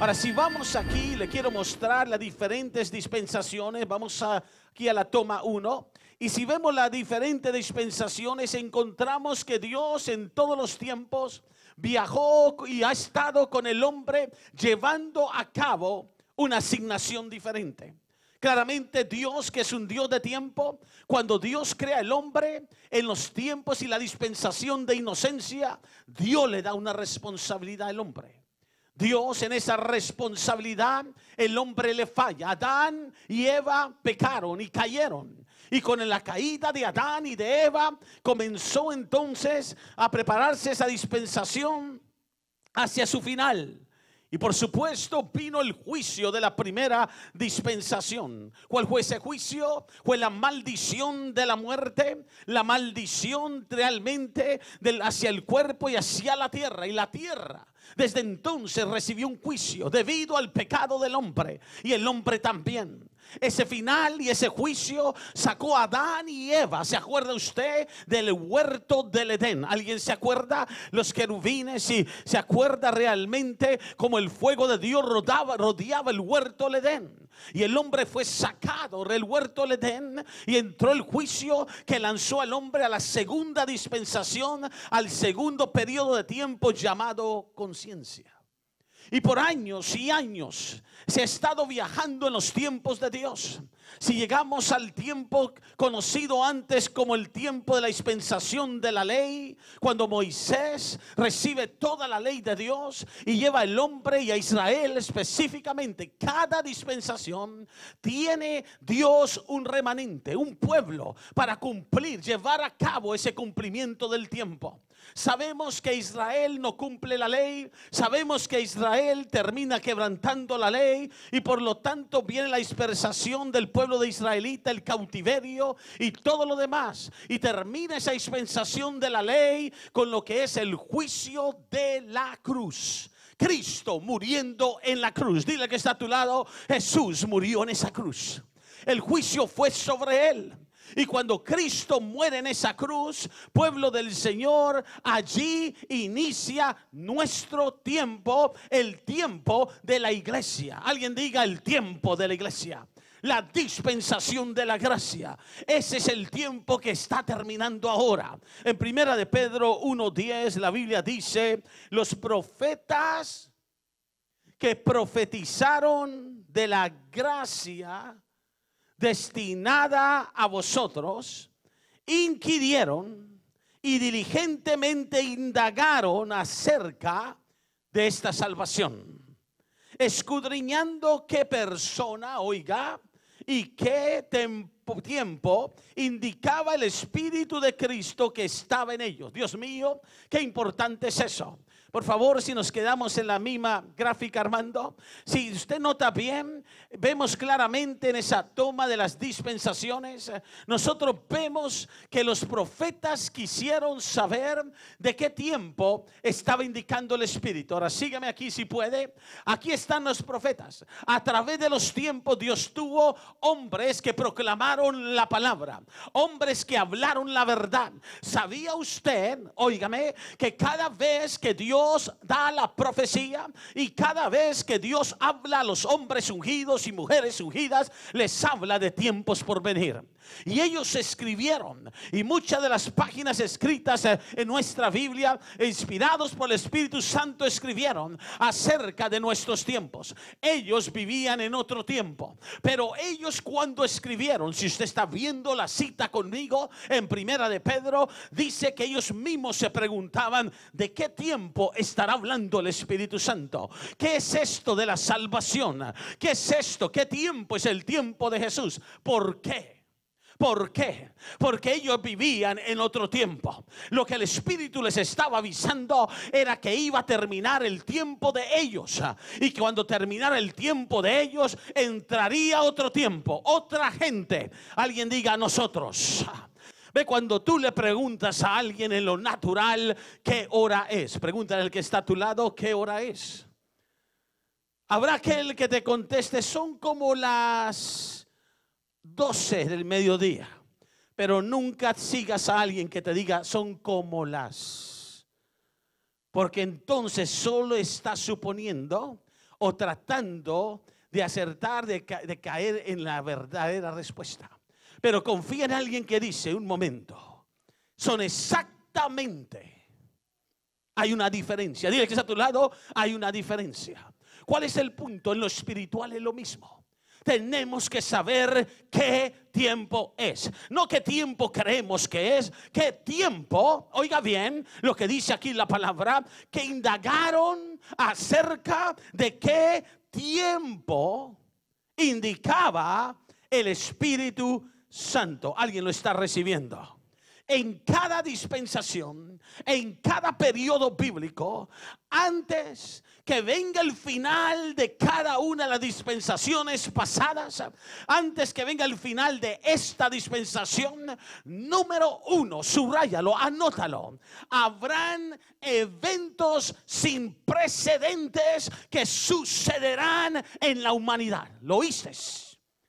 Ahora, si vamos aquí, le quiero mostrar las diferentes dispensaciones. Vamos aquí a la toma 1. Y si vemos las diferentes dispensaciones, encontramos que Dios en todos los tiempos viajó y ha estado con el hombre llevando a cabo una asignación diferente. Claramente Dios, que es un Dios de tiempo, cuando Dios crea el hombre en los tiempos y la dispensación de inocencia, Dios le da una responsabilidad al hombre. Dios en esa responsabilidad, el hombre le falla. Adán y Eva pecaron y cayeron. Y con la caída de Adán y de Eva comenzó entonces a prepararse esa dispensación hacia su final. Y por supuesto vino el juicio de la primera dispensación. ¿Cuál fue ese juicio? Fue la maldición de la muerte, la maldición realmente del, hacia el cuerpo y hacia la tierra. Y la tierra desde entonces recibió un juicio debido al pecado del hombre y el hombre también. Ese final y ese juicio sacó a Adán y Eva. ¿Se acuerda usted del huerto del Edén? ¿Alguien se acuerda? Los querubines y se acuerda realmente como el fuego de Dios rodeaba el huerto del Edén. Y el hombre fue sacado del huerto del Edén y entró el juicio que lanzó al hombre a la segunda dispensación, al segundo periodo de tiempo llamado conciencia. Y por años y años se ha estado viajando en los tiempos de Dios. Si llegamos al tiempo conocido antes como el tiempo de la dispensación de la ley, cuando Moisés recibe toda la ley de Dios y lleva al hombre y a Israel específicamente, cada dispensación tiene Dios un remanente, un pueblo para cumplir, llevar a cabo ese cumplimiento del tiempo. Sabemos que Israel no cumple la ley, sabemos que Israel termina quebrantando la ley y por lo tanto viene la dispersación del pueblo pueblo de Israelita, el cautiverio y todo lo demás. Y termina esa dispensación de la ley con lo que es el juicio de la cruz. Cristo muriendo en la cruz. Dile que está a tu lado, Jesús murió en esa cruz. El juicio fue sobre él. Y cuando Cristo muere en esa cruz, pueblo del Señor, allí inicia nuestro tiempo, el tiempo de la iglesia. Alguien diga el tiempo de la iglesia la dispensación de la gracia. Ese es el tiempo que está terminando ahora. En primera de Pedro 1:10 la Biblia dice, los profetas que profetizaron de la gracia destinada a vosotros inquirieron y diligentemente indagaron acerca de esta salvación, escudriñando qué persona, oiga, y qué tiempo indicaba el Espíritu de Cristo que estaba en ellos. Dios mío, qué importante es eso. Por favor, si nos quedamos en la misma gráfica, Armando, si usted nota bien, vemos claramente en esa toma de las dispensaciones, eh, nosotros vemos que los profetas quisieron saber de qué tiempo estaba indicando el Espíritu. Ahora sígame aquí si puede. Aquí están los profetas. A través de los tiempos Dios tuvo hombres que proclamaron la palabra, hombres que hablaron la verdad. ¿Sabía usted, óigame, que cada vez que Dios da la profecía y cada vez que Dios habla a los hombres ungidos y mujeres ungidas, les habla de tiempos por venir. Y ellos escribieron y muchas de las páginas escritas eh, en nuestra Biblia, inspirados por el Espíritu Santo, escribieron acerca de nuestros tiempos. Ellos vivían en otro tiempo, pero ellos cuando escribieron, si usted está viendo la cita conmigo en Primera de Pedro, dice que ellos mismos se preguntaban de qué tiempo estará hablando el Espíritu Santo. ¿Qué es esto de la salvación? ¿Qué es esto? ¿Qué tiempo es el tiempo de Jesús? ¿Por qué? ¿Por qué? Porque ellos vivían en otro tiempo. Lo que el Espíritu les estaba avisando era que iba a terminar el tiempo de ellos. Y que cuando terminara el tiempo de ellos, entraría otro tiempo, otra gente. Alguien diga a nosotros cuando tú le preguntas a alguien en lo natural qué hora es. Pregúntale al que está a tu lado qué hora es. Habrá aquel que te conteste, son como las 12 del mediodía. Pero nunca sigas a alguien que te diga, son como las. Porque entonces solo estás suponiendo o tratando de acertar, de caer en la verdadera respuesta. Pero confía en alguien que dice, un momento, son exactamente, hay una diferencia. Dile que es a tu lado, hay una diferencia. ¿Cuál es el punto? En lo espiritual es lo mismo. Tenemos que saber qué tiempo es. No qué tiempo creemos que es, qué tiempo, oiga bien lo que dice aquí la palabra, que indagaron acerca de qué tiempo indicaba el Espíritu Santo. Alguien lo está recibiendo en cada dispensación, en cada periodo bíblico, antes que venga el final de cada una de las dispensaciones pasadas, antes que venga el final de esta dispensación, número uno, subrayalo, anótalo, habrán eventos sin precedentes que sucederán en la humanidad. ¿Lo oíste?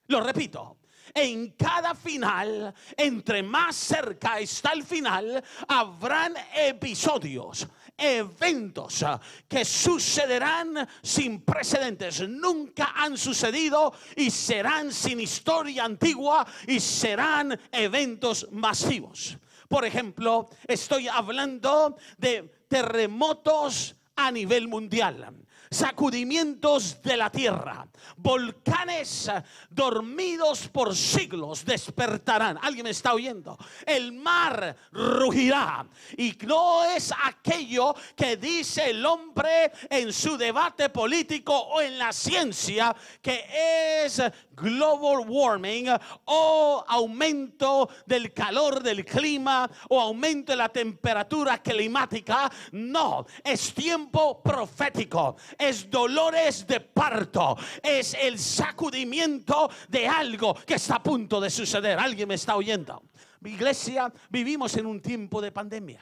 Lo repito, en cada final, entre más cerca está el final, habrán episodios, eventos que sucederán sin precedentes. Nunca han sucedido y serán sin historia antigua y serán eventos masivos. Por ejemplo, estoy hablando de terremotos a nivel mundial sacudimientos de la tierra. Volcanes dormidos por siglos despertarán. ¿Alguien me está oyendo? El mar rugirá. Y no es aquello que dice el hombre en su debate político o en la ciencia que es global warming o aumento del calor del clima o aumento de la temperatura climática. No, es tiempo profético es dolores de parto, es el sacudimiento de algo que está a punto de suceder. ¿Alguien me está oyendo? Mi iglesia, vivimos en un tiempo de pandemia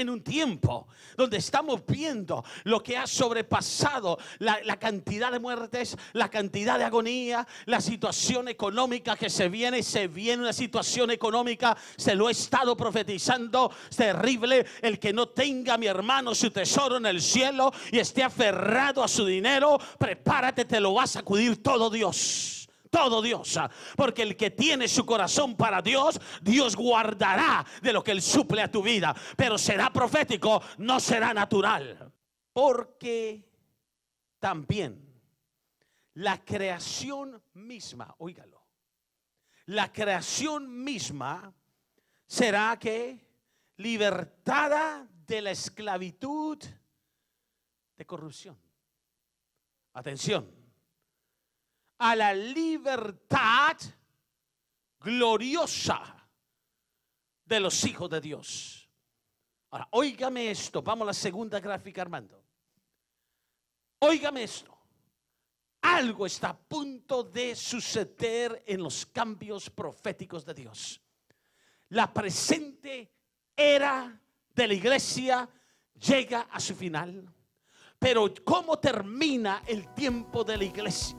en un tiempo donde estamos viendo lo que ha sobrepasado la, cantidad de muertes, la cantidad de agonía, la situación económica que se viene, se viene una situación económica, se lo he estado profetizando, terrible el que no tenga mi hermano su tesoro en el cielo y esté aferrado a su dinero, prepárate, te lo va a sacudir todo Dios todo Dios. Ah, porque el que tiene su corazón para Dios, Dios guardará de lo que Él suple a tu vida. Pero será profético, no será natural. Porque también la creación misma, Oígalo la creación misma será que libertada de la esclavitud de corrupción. Atención a la libertad gloriosa de los hijos de Dios. Ahora, óigame esto, vamos a la segunda gráfica, Armando. Óigame esto. Algo está a punto de suceder en los cambios proféticos de Dios. La presente era de la iglesia llega a su final. Pero ¿cómo termina el tiempo de la iglesia?